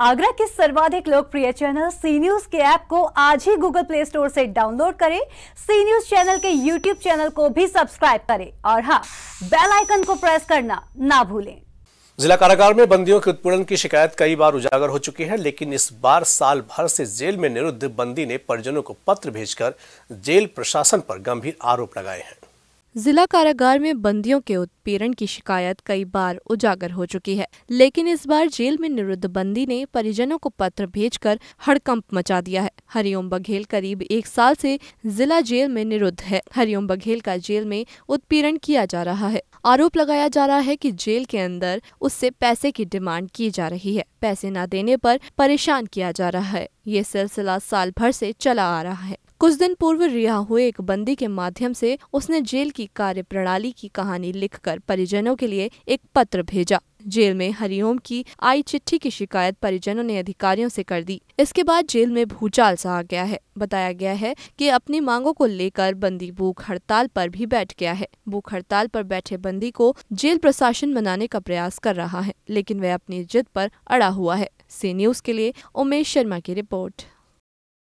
आगरा के सर्वाधिक लोकप्रिय चैनल सी न्यूज के ऐप को आज ही गूगल प्ले स्टोर से डाउनलोड करें सी न्यूज चैनल के यूट्यूब चैनल को भी सब्सक्राइब करें और हाँ बेल आइकन को प्रेस करना ना भूलें जिला कारागार में बंदियों के उत्पीड़न की शिकायत कई बार उजागर हो चुकी है लेकिन इस बार साल भर से जेल में निरुद्ध बंदी ने परिजनों को पत्र भेजकर जेल प्रशासन पर गंभीर आरोप लगाए हैं जिला कारागार में बंदियों के उत्पीड़न की शिकायत कई बार उजागर हो चुकी है लेकिन इस बार जेल में निरुद्ध बंदी ने परिजनों को पत्र भेजकर हड़कंप मचा दिया है हरिओम बघेल करीब एक साल से जिला जेल में निरुद्ध है हरिओम बघेल का जेल में उत्पीड़न किया जा रहा है आरोप लगाया जा रहा है कि जेल के अंदर उससे पैसे की डिमांड की जा रही है पैसे न देने पर परेशान किया जा रहा है ये सिलसिला साल भर से चला आ रहा है कुछ दिन पूर्व रिहा हुए एक बंदी के माध्यम से उसने जेल की कार्य प्रणाली की कहानी लिखकर परिजनों के लिए एक पत्र भेजा जेल में हरिओम की आई चिट्ठी की शिकायत परिजनों ने अधिकारियों से कर दी इसके बाद जेल में भूचाल आ गया है बताया गया है कि अपनी मांगों को लेकर बंदी भूख हड़ताल पर भी बैठ गया है भूख हड़ताल पर बैठे बंदी को जेल प्रशासन बनाने का प्रयास कर रहा है लेकिन वह अपनी जिद पर अड़ा हुआ है सी न्यूज के लिए उमेश शर्मा की रिपोर्ट